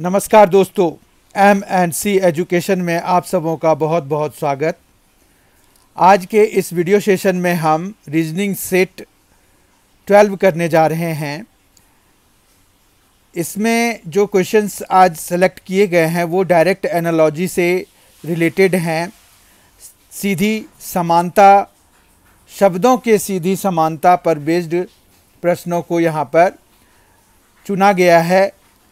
नमस्कार दोस्तों M and C education में आप सबों का बहुत बहुत स्वागत आज के इस वीडियो सेशन में हम रीजनिंग सेट ट्वेल्व करने जा रहे हैं इसमें जो क्वेश्चंस आज सेलेक्ट किए गए हैं वो डायरेक्ट एनालॉजी से रिलेटेड हैं सीधी समानता शब्दों के सीधी समानता पर बेस्ड प्रश्नों को यहाँ पर चुना गया है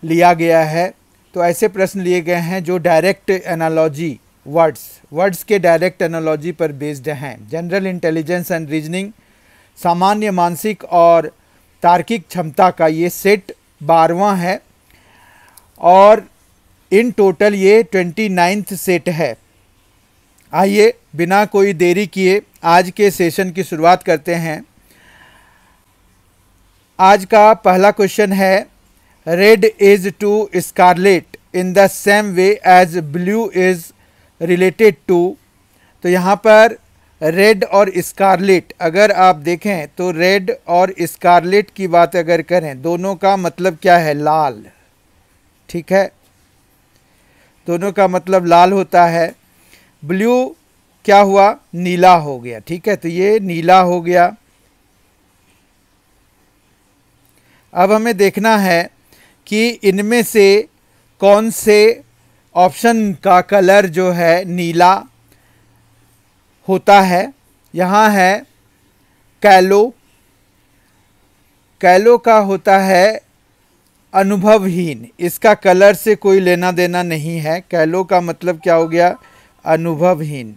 लिया गया है तो ऐसे प्रश्न लिए गए हैं जो डायरेक्ट एनालॉजी वर्ड्स वर्ड्स के डायरेक्ट एनालॉजी पर बेस्ड हैं जनरल इंटेलिजेंस एंड रीजनिंग सामान्य मानसिक और तार्किक क्षमता का ये सेट बारवा है और इन टोटल ये ट्वेंटी नाइन्थ सेट है आइए बिना कोई देरी किए आज के सेशन की शुरुआत करते हैं आज का पहला क्वेश्चन है red is to scarlet in the same way as blue is related to तो यहाँ पर रेड और स्कारलेट अगर आप देखें तो रेड और स्कारलेट की बात अगर करें दोनों का मतलब क्या है लाल ठीक है दोनों का मतलब लाल होता है ब्लू क्या हुआ नीला हो गया ठीक है तो ये नीला हो गया अब हमें देखना है कि इनमें से कौन से ऑप्शन का कलर जो है नीला होता है यहाँ है कैलो कैलो का होता है अनुभवहीन इसका कलर से कोई लेना देना नहीं है कैलो का मतलब क्या हो गया अनुभवहीन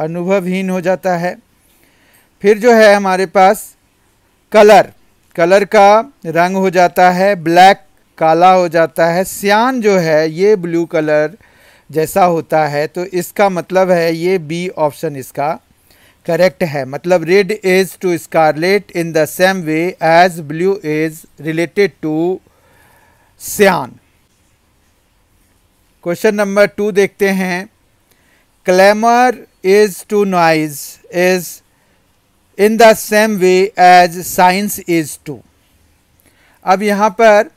अनुभवहीन हो जाता है फिर जो है हमारे पास कलर कलर का रंग हो जाता है ब्लैक काला हो जाता है सियान जो है ये ब्लू कलर जैसा होता है तो इसका मतलब है ये बी ऑप्शन इसका करेक्ट है मतलब red is to scarlet in the same way as blue is related to cyan question number two देखते हैं clamour is to noise is in the same way as science is to अब यहाँ पर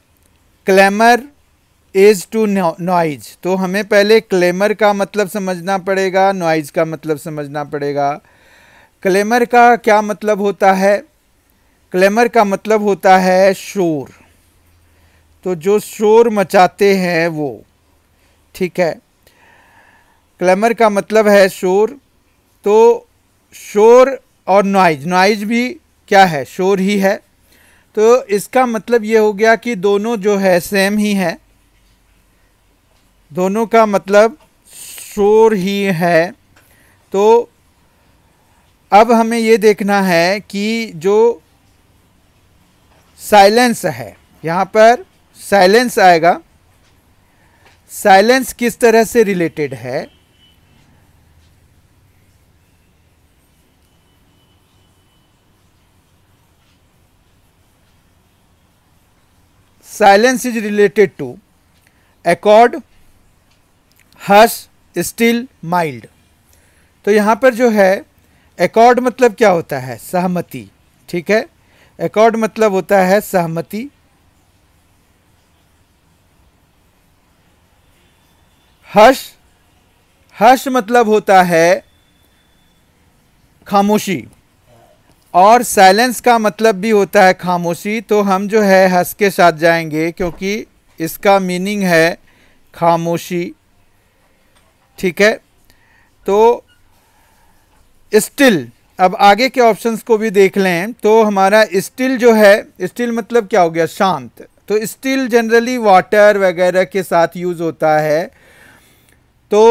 claimer is to noise तो हमें पहले claimer का मतलब समझना पड़ेगा नॉइज का मतलब समझना पड़ेगा क्लेमर का क्या मतलब होता है क्लेमर का मतलब होता है शोर तो जो शोर मचाते हैं वो ठीक है क्लैमर का मतलब है शोर तो शोर और नॉइज नॉइज भी क्या है शोर ही है तो इसका मतलब ये हो गया कि दोनों जो है सेम ही है दोनों का मतलब शोर ही है तो अब हमें ये देखना है कि जो साइलेंस है यहाँ पर साइलेंस आएगा साइलेंस किस तरह से रिलेटेड है silence is related to accord hush still mild तो यहाँ पर जो है एकॉर्ड मतलब क्या होता है सहमति ठीक है एकॉर्ड मतलब होता है सहमति हश हश मतलब होता है खामोशी और साइलेंस का मतलब भी होता है खामोशी तो हम जो है हंस के साथ जाएंगे क्योंकि इसका मीनिंग है खामोशी ठीक है तो स्टिल अब आगे के ऑप्शंस को भी देख लें तो हमारा स्टिल जो है स्टिल मतलब क्या हो गया शांत तो स्टिल जनरली वाटर वगैरह के साथ यूज़ होता है तो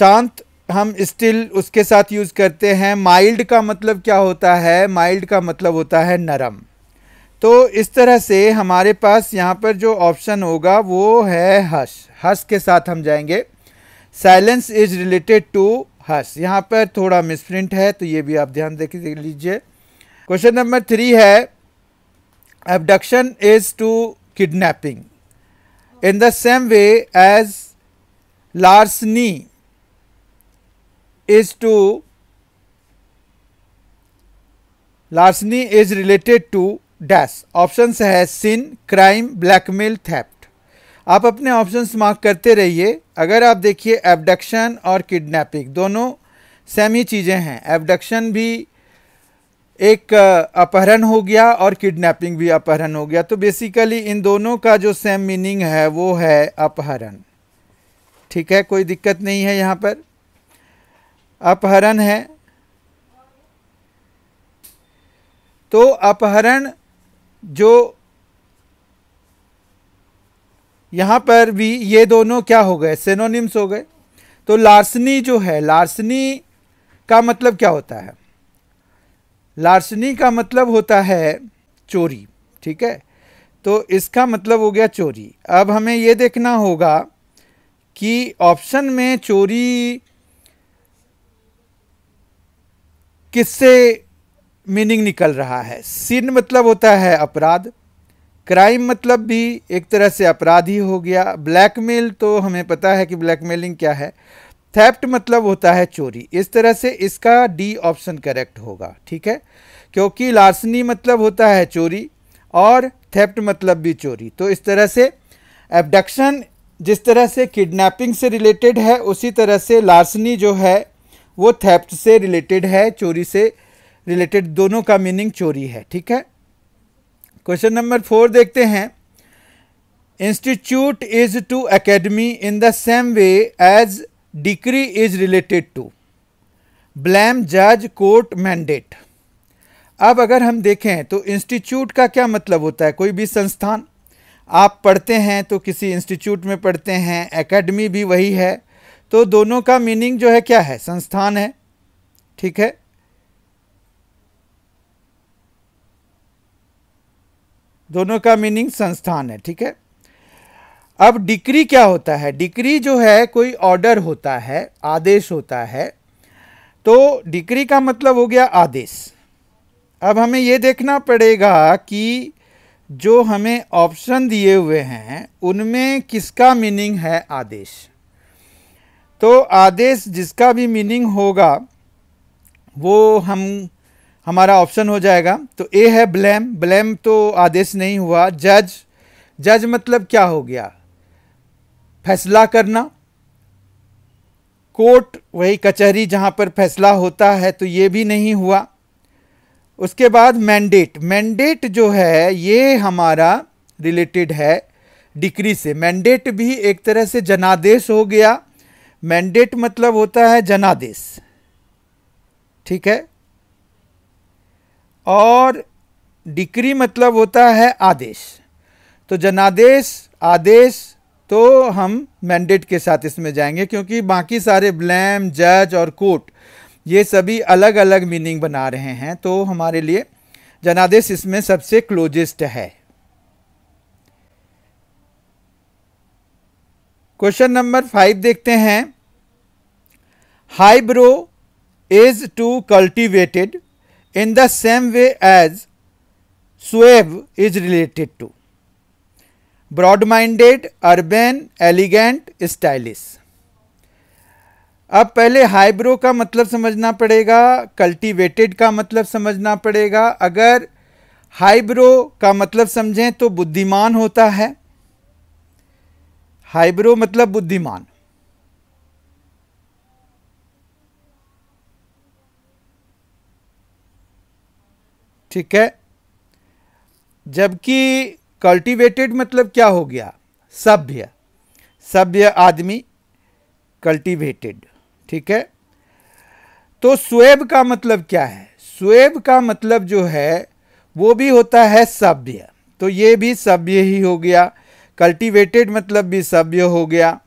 शांत हम स्टिल उसके साथ यूज़ करते हैं माइल्ड का मतलब क्या होता है माइल्ड का मतलब होता है नरम तो इस तरह से हमारे पास यहाँ पर जो ऑप्शन होगा वो है हश हश के साथ हम जाएंगे silence is related to hush यहाँ पर थोड़ा मिसप्रिंट है तो ये भी आप ध्यान देख लीजिए क्वेश्चन नंबर थ्री है abduction is to kidnapping in the same way as larceny is to larceny is related to dash options है sin crime blackmail theft आप अपने options मार्क करते रहिए अगर आप देखिए abduction और kidnapping दोनों सेम ही चीज़ें हैं abduction भी एक अपहरण हो गया और किडनैपिंग भी अपहरण हो गया तो बेसिकली इन दोनों का जो सेम मीनिंग है वो है अपहरण ठीक है कोई दिक्कत नहीं है यहाँ पर अपहरण है तो अपहरण जो यहाँ पर भी ये दोनों क्या हो गए सेनोनिम्स हो गए तो लार्सनी जो है लार्सनी का मतलब क्या होता है लार्सनी का मतलब होता है चोरी ठीक है तो इसका मतलब हो गया चोरी अब हमें ये देखना होगा कि ऑप्शन में चोरी किससे मीनिंग निकल रहा है सिन मतलब होता है अपराध क्राइम मतलब भी एक तरह से अपराध ही हो गया ब्लैकमेल तो हमें पता है कि ब्लैकमेलिंग क्या है थैप्ट मतलब होता है चोरी इस तरह से इसका डी ऑप्शन करेक्ट होगा ठीक है क्योंकि लार्सनी मतलब होता है चोरी और थेप्ट मतलब भी चोरी तो इस तरह से एबडक्शन जिस तरह से किडनैपिंग से रिलेटेड है उसी तरह से लार्सनी जो है वो थेप्ट से रिलेटेड है चोरी से रिलेटेड दोनों का मीनिंग चोरी है ठीक है क्वेश्चन नंबर फोर देखते हैं institute is to academy in the same way as decree is related to blame जज कोर्ट मैंडेट अब अगर हम देखें तो इंस्टीट्यूट का क्या मतलब होता है कोई भी संस्थान आप पढ़ते हैं तो किसी इंस्टीट्यूट में पढ़ते हैं एकेडमी भी वही है तो दोनों का मीनिंग जो है क्या है संस्थान है ठीक है दोनों का मीनिंग संस्थान है ठीक है अब डिक्री क्या होता है डिक्री जो है कोई ऑर्डर होता है आदेश होता है तो डिक्री का मतलब हो गया आदेश अब हमें यह देखना पड़ेगा कि जो हमें ऑप्शन दिए हुए हैं उनमें किसका मीनिंग है आदेश तो आदेश जिसका भी मीनिंग होगा वो हम हमारा ऑप्शन हो जाएगा तो ए है ब्लेम ब्लेम तो आदेश नहीं हुआ जज जज मतलब क्या हो गया फैसला करना कोर्ट वही कचहरी जहाँ पर फैसला होता है तो ये भी नहीं हुआ उसके बाद मैंडेट मैंडेट जो है ये हमारा रिलेटेड है डिक्री से मैंडेट भी एक तरह से जनादेश हो गया मैंडेट मतलब होता है जनादेश ठीक है और डिक्री मतलब होता है आदेश तो जनादेश आदेश तो हम मैंडेट के साथ इसमें जाएंगे क्योंकि बाकी सारे ब्लैम जज और कोर्ट ये सभी अलग अलग मीनिंग बना रहे हैं तो हमारे लिए जनादेश इसमें सबसे क्लोजेस्ट है क्वेश्चन नंबर फाइव देखते हैं highbrow is too cultivated in the same way as suave is related to. Broad-minded, urban, elegant, stylish. अब पहले हाईब्रो का मतलब समझना पड़ेगा कल्टीवेटेड का मतलब समझना पड़ेगा अगर हाईब्रो का मतलब समझें तो बुद्धिमान होता है हाईब्रो मतलब बुद्धिमान ठीक है जबकि कल्टीवेटेड मतलब क्या हो गया सभ्य सभ्य आदमी कल्टीवेटेड ठीक है तो स्वेब का मतलब क्या है स्वेब का मतलब जो है वो भी होता है सभ्य तो ये भी सभ्य ही हो गया कल्टीवेटेड मतलब भी सभ्य हो गया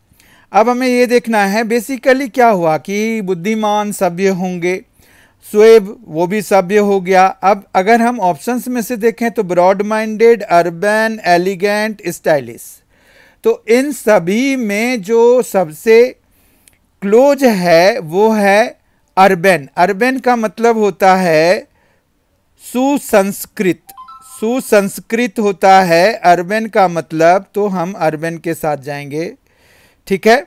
अब हमें ये देखना है बेसिकली क्या हुआ कि बुद्धिमान सभ्य होंगे स्वेब वो भी सभ्य हो गया अब अगर हम ऑप्शंस में से देखें तो broad minded urban elegant stylish तो इन सभी में जो सबसे क्लोज है वो है अर्बन अर्बन का मतलब होता है सुसंस्कृत सुसंस्कृत होता है अर्बन का मतलब तो हम अर्बन के साथ जाएंगे ठीक है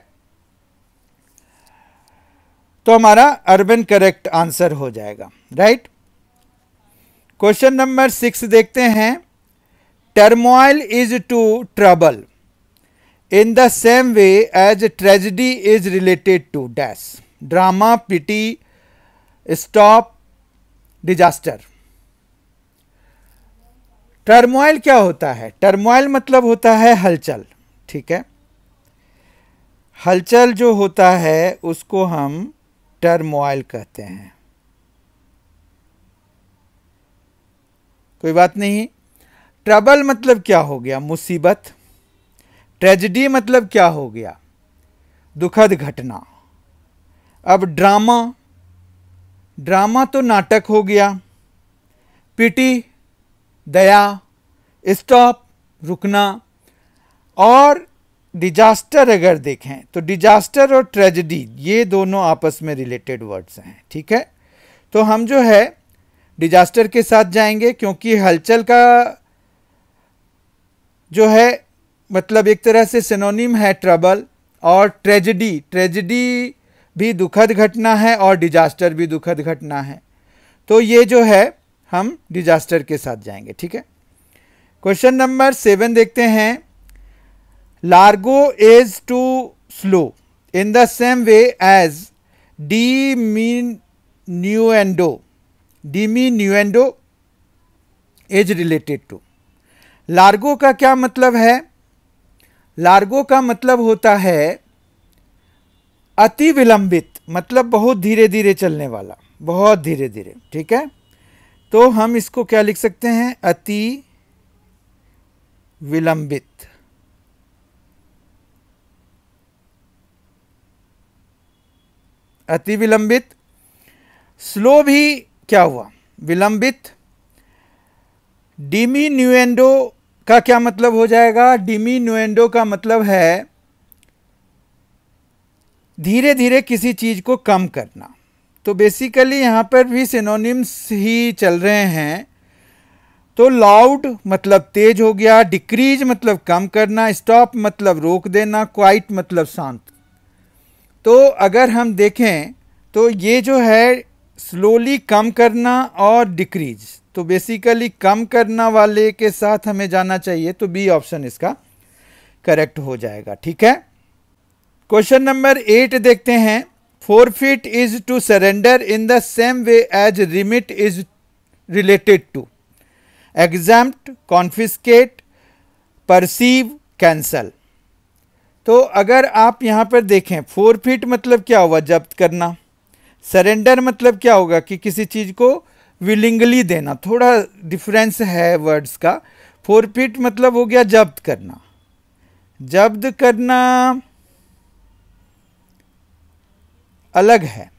तो हमारा अर्बन करेक्ट आंसर हो जाएगा राइट क्वेश्चन नंबर सिक्स देखते हैं turmoil is to trouble in the same way as tragedy is related to dash drama pity stop disaster turmoil क्या होता है टर्मोइल मतलब होता है हलचल ठीक है हलचल जो होता है उसको हम टर्मोइल कहते हैं कोई बात नहीं ट्रबल मतलब क्या हो गया मुसीबत ट्रेजिडी मतलब क्या हो गया दुखद घटना अब ड्रामा ड्रामा तो नाटक हो गया पिटी दया स्टॉप रुकना और डिजास्टर अगर देखें तो डिजास्टर और ट्रेजडी ये दोनों आपस में रिलेटेड वर्ड्स हैं ठीक है तो हम जो है डिजास्टर के साथ जाएंगे क्योंकि हलचल का जो है मतलब एक तरह से सिनोनिम है ट्रबल और ट्रेजडी ट्रेजडी भी दुखद घटना है और डिजास्टर भी दुखद घटना है तो ये जो है हम डिजास्टर के साथ जाएंगे ठीक है क्वेश्चन नंबर सेवन देखते हैं largo is to slow in Largo is too slow. In the same way as diminuendo, diminuendo is related to largo का क्या मतलब है लार्गो का मतलब होता है अति विलंबित मतलब बहुत धीरे धीरे चलने वाला बहुत धीरे धीरे ठीक है तो हम इसको क्या लिख सकते हैं अति विलंबित अति विलंबित स्लो भी क्या हुआ विलंबित डिमी न्यूएंडो का क्या मतलब हो जाएगा डिमी न्यूएंडो का मतलब है धीरे धीरे किसी चीज़ को कम करना तो बेसिकली यहाँ पर भी सिनोनिम्स ही चल रहे हैं तो लाउड मतलब तेज हो गया डिक्रीज मतलब कम करना स्टॉप मतलब रोक देना क्वाइट मतलब शांत तो अगर हम देखें तो ये जो है स्लोली कम करना और डिक्रीज तो बेसिकली कम करना वाले के साथ हमें जाना चाहिए तो बी ऑप्शन इसका करेक्ट हो जाएगा ठीक है क्वेश्चन नंबर एट देखते हैं forfeit is to surrender in the same way as remit is related to exempt confiscate perceive cancel तो अगर आप यहाँ पर देखें फोर फीट मतलब क्या हुआ जब्त करना सरेंडर मतलब क्या होगा कि किसी चीज़ को विलिंगली देना थोड़ा डिफरेंस है वर्ड्स का फोर फीट मतलब हो गया जब्त करना जब्त करना अलग है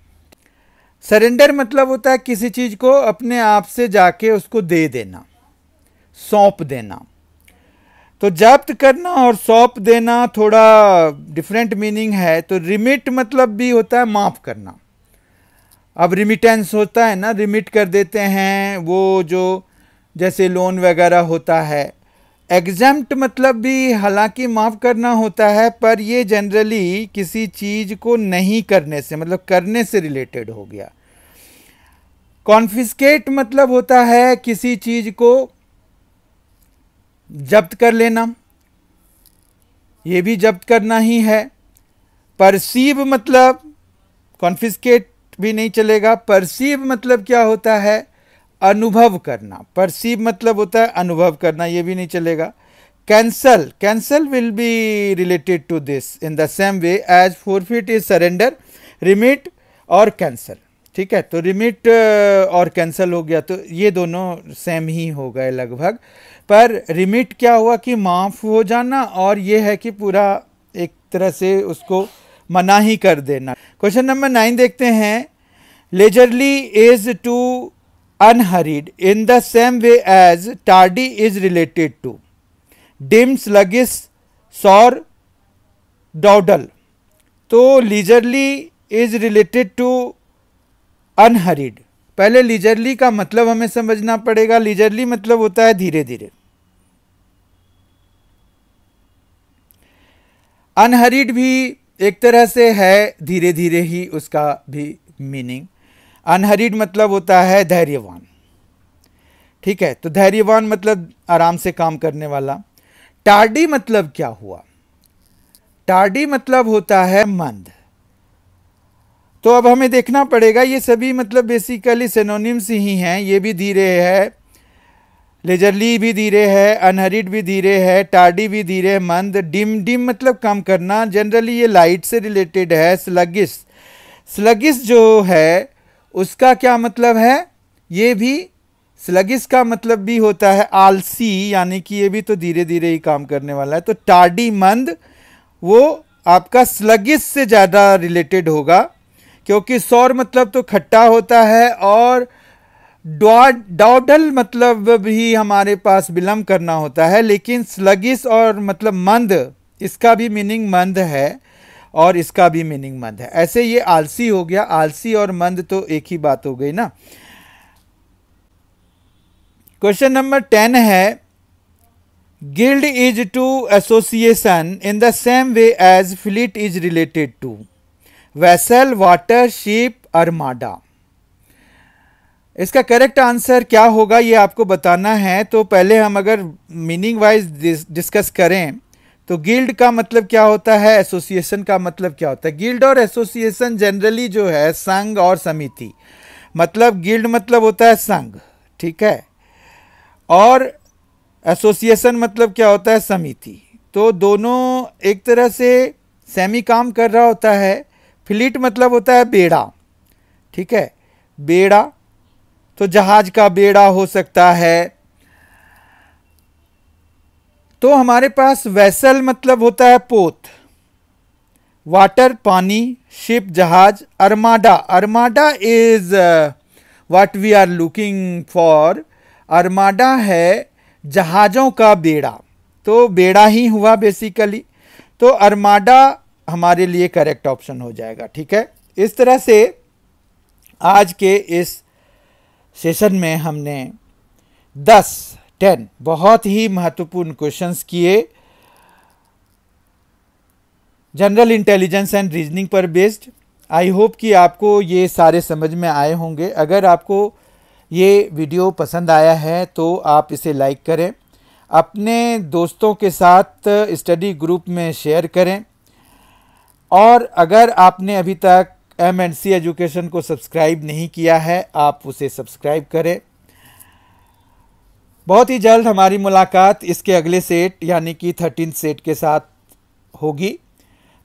सरेंडर मतलब होता है किसी चीज़ को अपने आप से जाके उसको दे देना सौंप देना तो जब्त करना और सौंप देना थोड़ा डिफरेंट मीनिंग है तो रिमिट मतलब भी होता है माफ़ करना अब रिमिटेंस होता है ना रिमिट कर देते हैं वो जो जैसे लोन वगैरह होता है एग्जाम्प्ट मतलब भी हालांकि माफ़ करना होता है पर ये जनरली किसी चीज़ को नहीं करने से मतलब करने से रिलेटेड हो गया कॉन्फिस्केट मतलब होता है किसी चीज़ को जब्त कर लेना ये भी जब्त करना ही है परसीव मतलब कॉन्फिस्केट भी नहीं चलेगा परसीव मतलब क्या होता है अनुभव करना परसीव मतलब होता है अनुभव करना ये भी नहीं चलेगा cancel cancel will be related to this in the same way as forfeit is surrender remit और कैंसल ठीक है तो रिमिट uh, और कैंसिल हो गया तो ये दोनों सेम ही हो गए लगभग पर रिमिट क्या हुआ कि माफ़ हो जाना और ये है कि पूरा एक तरह से उसको मना ही कर देना क्वेश्चन नंबर नाइन देखते हैं leisurely is to unhurried in the same way as tardy is related to dims sluggish sore dawdle तो leisurely is related to unhurried पहले लीजरली का मतलब हमें समझना पड़ेगा लीजरली मतलब होता है धीरे धीरे अनहरिड भी एक तरह से है धीरे धीरे ही उसका भी मीनिंग अनहरिड मतलब होता है धैर्यवान ठीक है तो धैर्यवान मतलब आराम से काम करने वाला टार्डी मतलब क्या हुआ टार्डी मतलब होता है मंद तो अब हमें देखना पड़ेगा ये सभी मतलब बेसिकली सेनोनिम्स ही हैं ये भी धीरे है लेजरली भी धीरे है अनहरिड भी धीरे है टार्डी भी धीरे मंद डिम डिम मतलब काम करना जनरली ये लाइट से रिलेटेड है स्लगिस स्लगिस जो है उसका क्या मतलब है ये भी स्लगिस का मतलब भी होता है आलसी यानी कि ये भी तो धीरे धीरे ही काम करने वाला है तो टाडी मंद वो आपका स्लगिस से ज़्यादा रिलेटेड होगा क्योंकि सौर मतलब तो खट्टा होता है और डॉडल मतलब भी हमारे पास विलम्ब करना होता है लेकिन स्लगिस और मतलब मंद इसका भी मीनिंग मंद है और इसका भी मीनिंग मंद है ऐसे ये आलसी हो गया आलसी और मंद तो एक ही बात हो गई ना क्वेश्चन नंबर टेन है guild is to association in the same way as fleet is related to vessel water ship armada इसका करेक्ट आंसर क्या होगा ये आपको बताना है तो पहले हम अगर मीनिंग वाइज डिस्कस करें तो गिल्ड का मतलब क्या होता है एसोसिएशन का मतलब क्या होता है गिल्ड और एसोसिएशन जनरली जो है संघ और समिति मतलब गिल्ड मतलब होता है संघ ठीक है और एसोसिएशन मतलब क्या होता है समिति तो दोनों एक तरह से सेमी काम कर रहा होता है फ्लीट मतलब होता है बेड़ा ठीक है बेड़ा तो जहाज का बेड़ा हो सकता है तो हमारे पास वैसल मतलब होता है पोत वाटर पानी शिप जहाज armada armada is what we are looking for armada है जहाज़ों का बेड़ा तो बेड़ा ही हुआ बेसिकली तो अरमाडा हमारे लिए करेक्ट ऑप्शन हो जाएगा ठीक है इस तरह से आज के इस सेशन में हमने 10 10 बहुत ही महत्वपूर्ण क्वेश्चंस किए जनरल इंटेलिजेंस एंड रीजनिंग पर बेस्ड आई होप कि आपको ये सारे समझ में आए होंगे अगर आपको ये वीडियो पसंद आया है तो आप इसे लाइक करें अपने दोस्तों के साथ स्टडी ग्रुप में शेयर करें और अगर आपने अभी तक एम एंड सी एजुकेशन को सब्सक्राइब नहीं किया है आप उसे सब्सक्राइब करें बहुत ही जल्द हमारी मुलाकात इसके अगले सेट यानी कि थर्टीन सेट के साथ होगी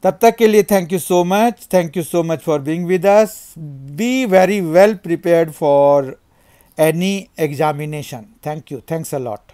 तब तक के लिए thank you so much thank you so much for being with us be very well prepared for any examination thank you thanks a lot